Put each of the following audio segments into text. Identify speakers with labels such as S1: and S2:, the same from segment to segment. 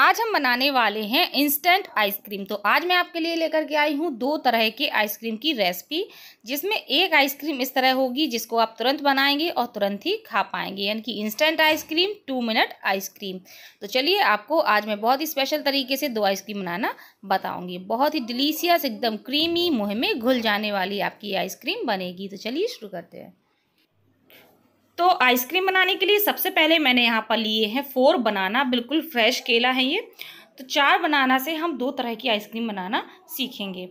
S1: आज हम बनाने वाले हैं इंस्टेंट आइसक्रीम तो आज मैं आपके लिए लेकर के आई हूँ दो तरह के आइसक्रीम की रेसिपी जिसमें एक आइसक्रीम इस तरह होगी जिसको आप तुरंत बनाएंगे और तुरंत ही खा पाएंगे यानी कि instant ice cream two minute ice cream तो चलिए आपको आज मैं बहुत ही स्पेशल तरीके से दो आइसक्रीम बनाना बताऊँगी बहुत ही डिलीशियस एकदम क्रीमी मुँह में घुल जाने वाली आपकी आइसक्रीम बनेगी तो चलिए शुरू करते हैं तो आइसक्रीम बनाने के लिए सबसे पहले मैंने यहाँ पर लिए हैं फोर बनाना बिल्कुल फ्रेश केला है ये तो चार बनाना से हम दो तरह की आइसक्रीम बनाना सीखेंगे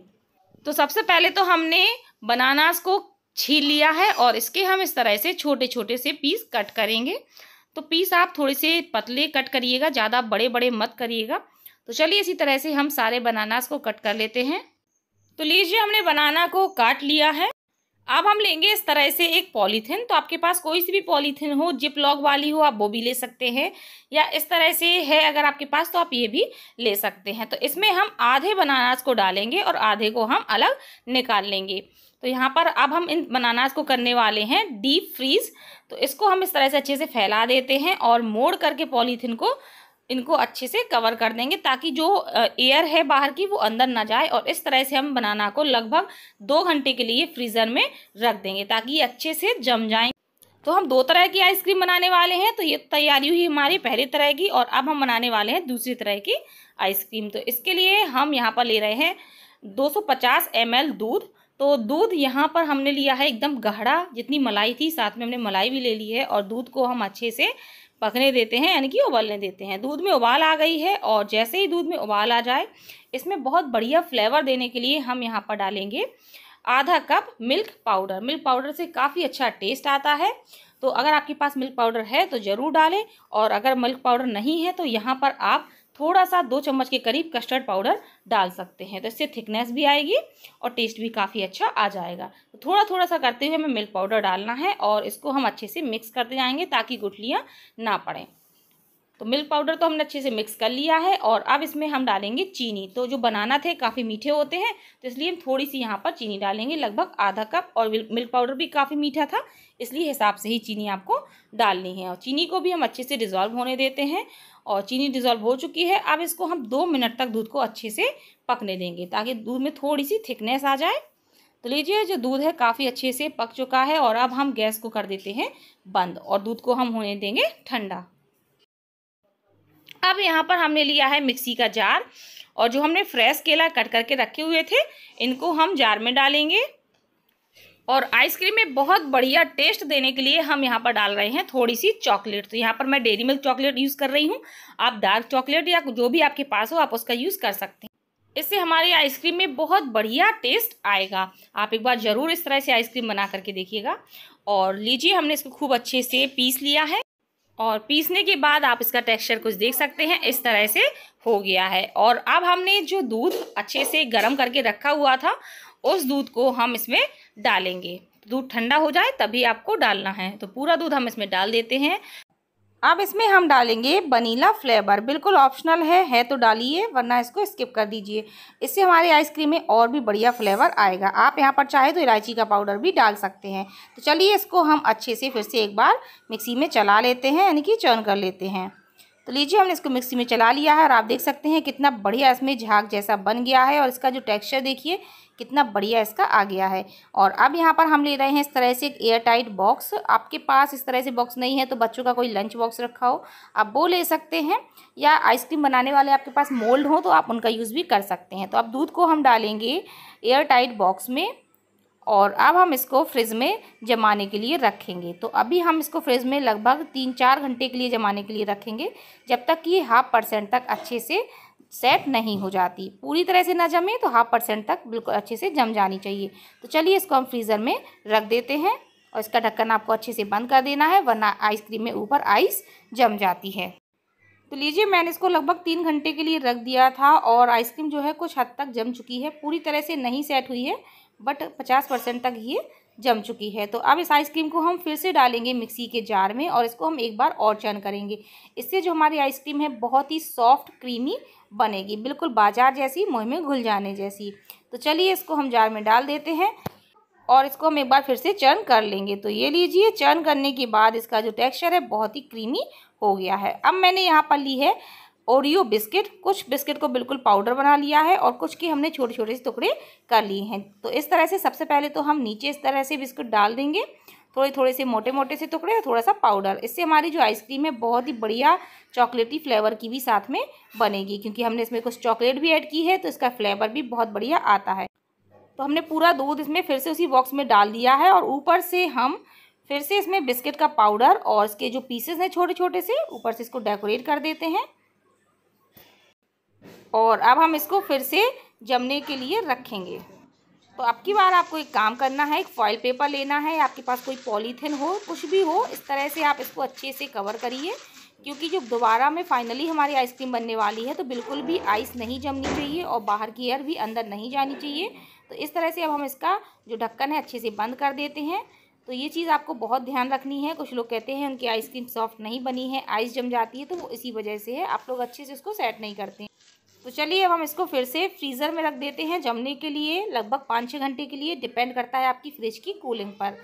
S1: तो सबसे पहले तो हमने बनानास को छील लिया है और इसके हम इस तरह से छोटे छोटे से पीस कट करेंगे तो पीस आप थोड़े से पतले कट करिएगा ज़्यादा बड़े बड़े मत करिएगा तो चलिए इसी तरह से हम सारे बनानास को कट कर लेते हैं तो लीजिए हमने बनाना को काट लिया है अब हम लेंगे इस तरह से एक पॉलीथिन तो आपके पास कोई सी भी पॉलीथिन हो जिप लॉग वाली हो आप वो भी ले सकते हैं या इस तरह से है अगर आपके पास तो आप ये भी ले सकते हैं तो इसमें हम आधे बनानास को डालेंगे और आधे को हम अलग निकाल लेंगे तो यहाँ पर अब हम इन बनानास को करने वाले हैं डीप फ्रीज तो इसको हम इस तरह से अच्छे से फैला देते हैं और मोड़ करके पॉलीथिन को इनको अच्छे से कवर कर देंगे ताकि जो एयर है बाहर की वो अंदर ना जाए और इस तरह से हम बनाना को लगभग दो घंटे के लिए फ्रीज़र में रख देंगे ताकि ये अच्छे से जम जाए तो हम दो तरह की आइसक्रीम बनाने वाले हैं तो ये तैयारी हुई हमारी पहली तरह की और अब हम बनाने वाले हैं दूसरी तरह की आइसक्रीम तो इसके लिए हम यहाँ पर ले रहे हैं 250 ml दूध तो दूध यहाँ पर हमने लिया है एकदम गहरा जितनी मलाई थी साथ में हमने मलाई भी ले ली है और दूध को हम अच्छे से पकने देते हैं यानी कि उबालने देते हैं दूध में उबाल आ गई है और जैसे ही दूध में उबाल आ जाए इसमें बहुत बढ़िया फ्लेवर देने के लिए हम यहाँ पर डालेंगे आधा cup milk powder milk powder से काफ़ी अच्छा टेस्ट आता है तो अगर आपके पास मिल्क पाउडर है तो ज़रूर डालें और अगर मिल्क पाउडर नहीं है तो यहाँ पर आप थोड़ा सा दो चम्मच के करीब कस्टर्ड पाउडर डाल सकते हैं तो इससे थिकनेस भी आएगी और टेस्ट भी काफ़ी अच्छा आ जाएगा तो थोड़ा थोड़ा सा करते हुए हमें मिल्क पाउडर डालना है और इसको हम अच्छे से मिक्स करते जाएंगे ताकि गुठलियाँ ना पड़ें तो मिल्क पाउडर तो हमने अच्छे से मिक्स कर लिया है और अब इसमें हम डालेंगे चीनी तो जो बनाना थे काफ़ी मीठे होते हैं तो इसलिए हम थोड़ी सी यहाँ पर चीनी डालेंगे लगभग आधा कप और मिल्क पाउडर भी काफ़ी मीठा था इसलिए हिसाब से ही चीनी आपको डालनी है और चीनी को भी हम अच्छे से डिजॉल्व होने देते हैं और चीनी डिज़ोल्व हो चुकी है अब इसको हम दो मिनट तक दूध को अच्छे से पकने देंगे ताकि दूध में थोड़ी सी थिकनेस आ जाए तो लीजिए जो दूध है काफ़ी अच्छे से पक चुका है और अब हम गैस को कर देते हैं बंद और दूध को हम होने देंगे ठंडा अब यहाँ पर हमने लिया है मिक्सी का जार और जो हमने फ्रेश केला कट करके रखे हुए थे इनको हम जार में डालेंगे और आइसक्रीम में बहुत बढ़िया टेस्ट देने के लिए हम यहाँ पर डाल रहे हैं थोड़ी सी चॉकलेट तो यहाँ पर मैं डेरी मिल्क चॉकलेट यूज़ कर रही हूँ आप डार्क चॉकलेट या जो भी आपके पास हो आप उसका यूज़ कर सकते हैं इससे हमारी आइसक्रीम में बहुत बढ़िया टेस्ट आएगा आप एक बार ज़रूर इस तरह से आइसक्रीम बना करके देखिएगा और लीजिए हमने इसको खूब अच्छे से पीस लिया है और पीसने के बाद आप इसका टेक्सचर कुछ देख सकते हैं इस तरह से हो गया है और अब हमने जो दूध अच्छे से गर्म करके रखा हुआ था उस दूध को हम इसमें डालेंगे दूध ठंडा हो जाए तभी आपको डालना है तो पूरा दूध हम इसमें डाल देते हैं अब इसमें हम डालेंगे वनीला फ्लेवर बिल्कुल ऑप्शनल है है तो डालिए वरना इसको स्किप कर दीजिए इससे हमारी आइसक्रीम में और भी बढ़िया फ्लेवर आएगा आप यहाँ पर चाहे तो इलायची का पाउडर भी डाल सकते हैं तो चलिए इसको हम अच्छे से फिर से एक बार मिक्सी में चला लेते हैं यानी कि चर्न कर लेते हैं तो लीजिए हमने इसको मिक्सी में चला लिया है और आप देख सकते हैं कितना बढ़िया इसमें झाग जैसा बन गया है और इसका जो टेक्सचर देखिए कितना बढ़िया इसका आ गया है और अब यहाँ पर हम ले रहे हैं इस तरह से एक एयर टाइट बॉक्स आपके पास इस तरह से बॉक्स नहीं है तो बच्चों का कोई लंच बॉक्स रखा हो आप वो ले सकते हैं या आइसक्रीम बनाने वाले आपके पास मोल्ड हो तो आप उनका यूज़ भी कर सकते हैं तो अब दूध को हम डालेंगे एयर टाइट बॉक्स में और अब हम इसको फ्रिज में जमाने के लिए रखेंगे तो अभी हम इसको फ्रिज में लगभग तीन चार घंटे के लिए जमाने के लिए रखेंगे जब तक कि हाफ परसेंट तक अच्छे से सेट नहीं हो जाती पूरी तरह से ना जमे तो हाफ परसेंट तक बिल्कुल अच्छे से जम जानी चाहिए तो चलिए इसको हम फ्रीज़र में रख देते हैं और इसका ढक्कन आपको अच्छे से बंद कर देना है वरना आइसक्रीम में ऊपर आइस जम जाती है तो लीजिए मैंने इसको लगभग तीन घंटे के लिए रख दिया था और आइसक्रीम जो है कुछ हद तक जम चुकी है पूरी तरह से नहीं सेट हुई है बट पचास परसेंट तक ये जम चुकी है तो अब इस आइसक्रीम को हम फिर से डालेंगे मिक्सी के जार में और इसको हम एक बार और चर्न करेंगे इससे जो हमारी आइसक्रीम है बहुत ही सॉफ्ट क्रीमी बनेगी बिल्कुल बाजार जैसी मुँह में घुल जाने जैसी तो चलिए इसको हम जार में डाल देते हैं और इसको हम एक बार फिर से चर्न कर लेंगे तो ये लीजिए चर्न करने के बाद इसका जो टेक्सचर है बहुत ही क्रीमी हो गया है अब मैंने यहाँ पर ली है ओरियो बिस्किट कुछ बिस्किट को बिल्कुल पाउडर बना लिया है और कुछ के हमने छोटे छोटे से टुकड़े कर लिए हैं तो इस तरह से सबसे पहले तो हम नीचे इस तरह से बिस्किट डाल देंगे थोड़े थोड़े से मोटे मोटे से टुकड़े और थोड़ा सा पाउडर इससे हमारी जो आइसक्रीम है बहुत ही बढ़िया चॉकलेटी फ्लेवर की भी साथ में बनेगी क्योंकि हमने इसमें कुछ चॉकलेट भी ऐड की है तो इसका फ्लेवर भी बहुत बढ़िया आता है तो हमने पूरा दूध इसमें फिर से उसी बॉक्स में डाल दिया है और ऊपर से हम फिर से इसमें बिस्किट का पाउडर और इसके जो पीसेस हैं छोटे छोटे से ऊपर से इसको डेकोरेट कर देते हैं और अब हम इसको फिर से जमने के लिए रखेंगे तो अब की बार आपको एक काम करना है एक फॉइल पेपर लेना है आपके पास कोई पॉलीथिन हो कुछ भी हो इस तरह से आप इसको अच्छे से कवर करिए क्योंकि जो दोबारा में फाइनली हमारी आइसक्रीम बनने वाली है तो बिल्कुल भी आइस नहीं जमनी चाहिए और बाहर की एयर भी अंदर नहीं जानी चाहिए तो इस तरह से अब हम इसका जो ढक्कन है अच्छे से बंद कर देते हैं तो ये चीज़ आपको बहुत ध्यान रखनी है कुछ लोग कहते हैं उनकी आइसक्रीम सॉफ्ट नहीं बनी है आइस जम जाती है तो वो इसी वजह से है आप लोग अच्छे से उसको सेट नहीं करते तो चलिए अब हम इसको फिर से फ्रीज़र में रख देते हैं जमने के लिए लगभग पाँच छः घंटे के लिए डिपेंड करता है आपकी फ्रिज की कूलिंग पर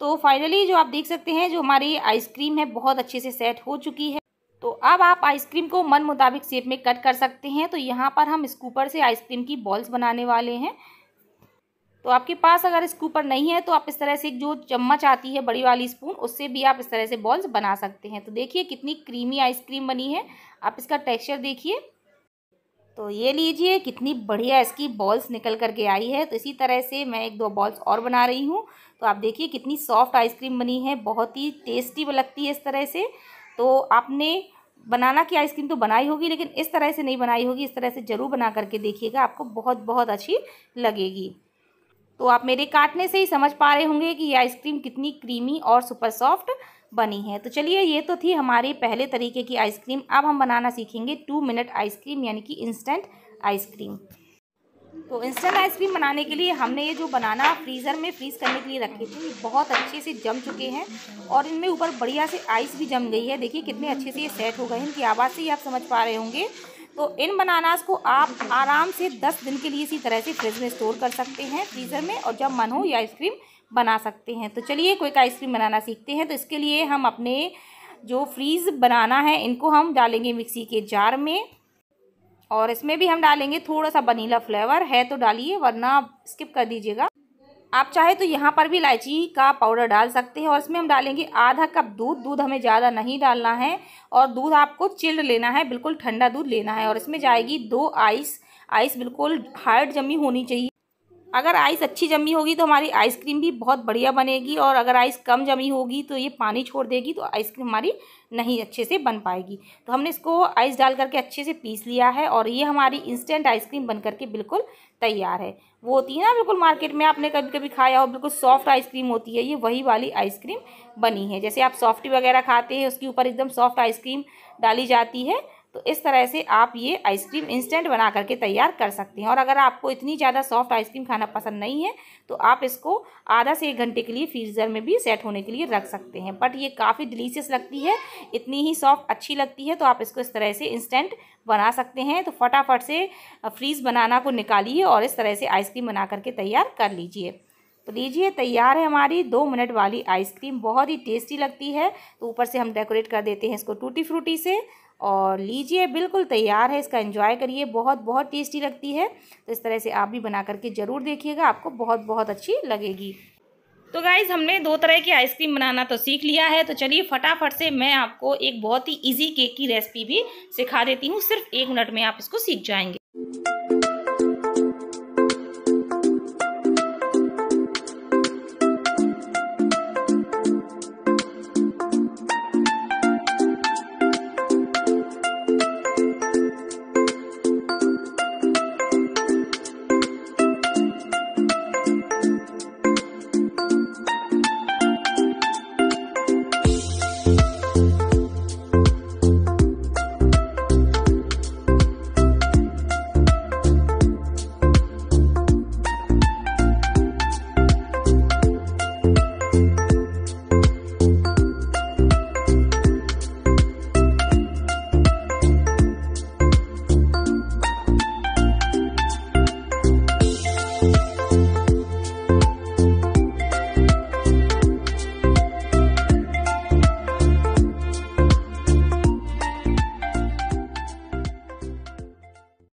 S1: तो फाइनली जो आप देख सकते हैं जो हमारी आइसक्रीम है बहुत अच्छे से सेट हो चुकी है तो अब आप आइसक्रीम को मन मुताबिक शेप में कट कर सकते हैं तो यहाँ पर हम स्कूपर से आइसक्रीम की बॉल्स बनाने वाले हैं तो आपके पास अगर स्कूपर नहीं है तो आप इस तरह से जो चम्मच आती है बड़ी वाली स्पून उससे भी आप इस तरह से बॉल्स बना सकते हैं तो देखिए कितनी क्रीमी आइसक्रीम बनी है आप इसका टेक्स्चर देखिए तो ये लीजिए कितनी बढ़िया इसकी बॉल्स निकल कर के आई है तो इसी तरह से मैं एक दो बॉल्स और बना रही हूँ तो आप देखिए कितनी सॉफ्ट आइसक्रीम बनी है बहुत ही टेस्टी लगती है इस तरह से तो आपने बनाना की आइसक्रीम तो बनाई होगी लेकिन इस तरह से नहीं बनाई होगी इस तरह से ज़रूर बना करके देखिएगा आपको बहुत बहुत अच्छी लगेगी तो आप मेरे काटने से ही समझ पा रहे होंगे कि ये आइसक्रीम कितनी क्रीमी और सुपर सॉफ्ट बनी है तो चलिए ये तो थी हमारी पहले तरीके की आइसक्रीम अब हम बनाना सीखेंगे टू मिनट आइसक्रीम यानी कि इंस्टेंट आइसक्रीम तो इंस्टेंट आइसक्रीम बनाने के लिए हमने ये जो बनाना फ्रीज़र में फ्रीज़ करने के लिए रखे थे ये बहुत अच्छे से जम चुके हैं और इनमें ऊपर बढ़िया से आइस भी जम गई है देखिए कितने अच्छे से ये सेट हो गए इनकी आवाज़ से ही आप समझ पा रहे होंगे तो इन बनानास को आप आराम से दस दिन के लिए इसी तरह से फ्रिज में स्टोर कर सकते हैं फ्रीज़र में और जब मन हो ये आइसक्रीम बना सकते हैं तो चलिए क्विक आइसक्रीम बनाना सीखते हैं तो इसके लिए हम अपने जो फ्रीज़ बनाना है इनको हम डालेंगे मिक्सी के जार में और इसमें भी हम डालेंगे थोड़ा सा वनीला फ्लेवर है तो डालिए वरना स्किप कर दीजिएगा आप चाहे तो यहाँ पर भी इलायची का पाउडर डाल सकते हैं और इसमें हम डालेंगे आधा कप दूध दूध हमें ज़्यादा नहीं डालना है और दूध आपको चिल्ड लेना है बिल्कुल ठंडा दूध लेना है और इसमें जाएगी दो आइस आइस बिल्कुल हार्ड जमी होनी चाहिए अगर आइस अच्छी जमी होगी तो हमारी आइसक्रीम भी बहुत बढ़िया बनेगी और अगर आइस कम जमी होगी तो ये पानी छोड़ देगी तो आइसक्रीम हमारी नहीं अच्छे से बन पाएगी तो हमने इसको आइस डाल करके अच्छे से पीस लिया है और ये हमारी इंस्टेंट आइसक्रीम बन करके बिल्कुल तैयार है वो होती है ना बिल्कुल मार्केट में आपने कभी कभी खाया हो बिल्कुल सॉफ्ट आइसक्रीम होती है ये वही वाली आइसक्रीम बनी है जैसे आप सॉफ्टी वगैरह खाते हैं उसके ऊपर एकदम सॉफ्ट आइसक्रीम डाली जाती है तो इस तरह से आप ये आइसक्रीम इंस्टेंट बना करके तैयार कर सकते हैं और अगर आपको इतनी ज़्यादा सॉफ्ट आइसक्रीम खाना पसंद नहीं है तो आप इसको आधा से एक घंटे के लिए फ्रीज़र में भी सेट होने के लिए रख सकते हैं बट ये काफ़ी डिलीशियस लगती है इतनी ही सॉफ्ट अच्छी लगती है तो आप इसको इस तरह से इंस्टेंट बना सकते हैं तो फटाफट से फ्रीज़ बनाना को निकालिए और इस तरह से आइसक्रीम बना करके तैयार कर लीजिए तो लीजिए तैयार है हमारी दो मिनट वाली आइसक्रीम बहुत ही टेस्टी लगती है तो ऊपर से हम डेकोरेट कर देते हैं इसको टूटी फ्रूटी से और लीजिए बिल्कुल तैयार है इसका एंजॉय करिए बहुत बहुत टेस्टी लगती है तो इस तरह से आप भी बना करके ज़रूर देखिएगा आपको बहुत बहुत अच्छी लगेगी तो गाइज़ हमने दो तरह की आइसक्रीम बनाना तो सीख लिया है तो चलिए फटाफट से मैं आपको एक बहुत ही इजी केक की रेसिपी भी सिखा देती हूँ सिर्फ एक मिनट में आप इसको सीख जाएंगे